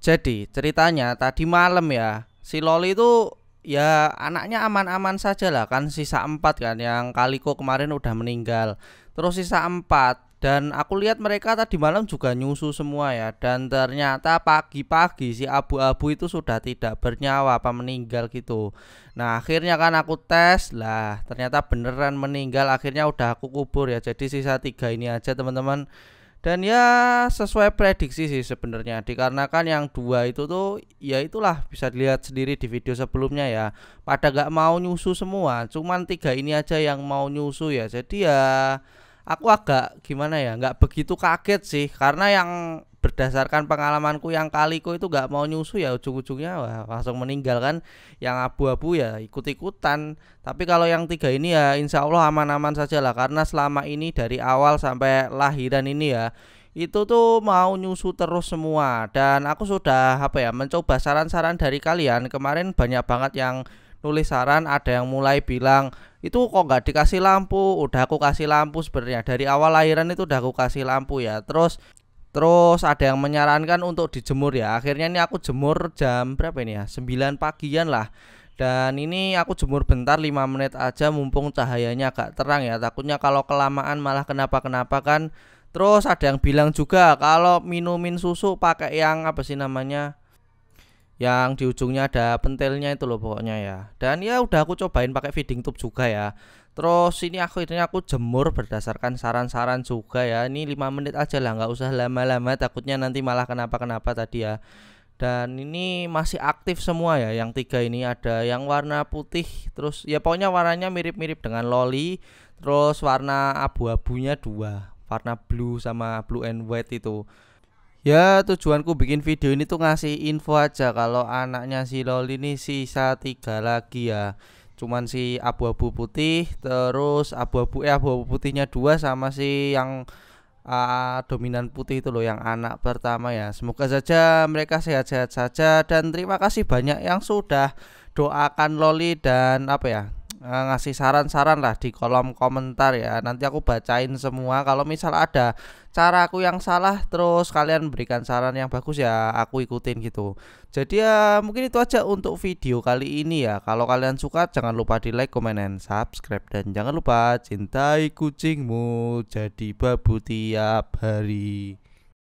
Jadi ceritanya tadi malam ya si Loli itu ya anaknya aman-aman saja lah kan sisa empat kan yang Kaliko kemarin udah meninggal. Terus sisa empat dan aku lihat mereka tadi malam juga nyusu semua ya dan ternyata pagi-pagi si abu-abu itu sudah tidak bernyawa apa meninggal gitu nah akhirnya kan aku tes lah ternyata beneran meninggal akhirnya udah aku kubur ya jadi sisa tiga ini aja teman-teman dan ya sesuai prediksi sih sebenarnya dikarenakan yang dua itu tuh ya itulah bisa dilihat sendiri di video sebelumnya ya pada gak mau nyusu semua cuman tiga ini aja yang mau nyusu ya jadi ya aku agak gimana ya nggak begitu kaget sih karena yang berdasarkan pengalamanku yang kaliku itu gak mau nyusu ya ujung-ujungnya langsung meninggal kan yang abu-abu ya ikut-ikutan tapi kalau yang tiga ini ya insya Allah aman-aman saja lah karena selama ini dari awal sampai lahiran ini ya itu tuh mau nyusu terus semua dan aku sudah apa ya mencoba saran-saran dari kalian kemarin banyak banget yang nulis saran ada yang mulai bilang itu kok nggak dikasih lampu udah aku kasih lampu sebenarnya dari awal lahiran itu udah aku kasih lampu ya terus Terus ada yang menyarankan untuk dijemur ya. Akhirnya ini aku jemur jam berapa ini ya? 9 pagian lah. Dan ini aku jemur bentar 5 menit aja mumpung cahayanya agak terang ya. Takutnya kalau kelamaan malah kenapa-kenapa kan. Terus ada yang bilang juga kalau minumin susu pakai yang apa sih namanya? Yang di ujungnya ada pentilnya itu loh pokoknya ya. Dan ya udah aku cobain pakai feeding tube juga ya. Terus ini aku ini aku jemur berdasarkan saran-saran juga ya. Ini lima menit aja lah, nggak usah lama-lama takutnya nanti malah kenapa-kenapa tadi ya. Dan ini masih aktif semua ya. Yang tiga ini ada yang warna putih, terus ya pokoknya warnanya mirip-mirip dengan loli, terus warna abu-abunya dua, warna blue sama blue and white itu. Ya tujuanku bikin video ini tuh ngasih info aja kalau anaknya si Loli ini sisa tiga lagi ya cuman si abu-abu putih terus abu-abu eh abu-abu putihnya dua sama si yang uh, dominan putih itu loh yang anak pertama ya semoga saja mereka sehat-sehat saja dan terima kasih banyak yang sudah doakan Loli dan apa ya Eh, ngasih saran-saran lah di kolom komentar ya. Nanti aku bacain semua. Kalau misal ada cara aku yang salah, terus kalian berikan saran yang bagus ya, aku ikutin gitu. Jadi ya mungkin itu aja untuk video kali ini ya. Kalau kalian suka jangan lupa di like, comment, and subscribe dan jangan lupa cintai kucingmu jadi babu tiap hari.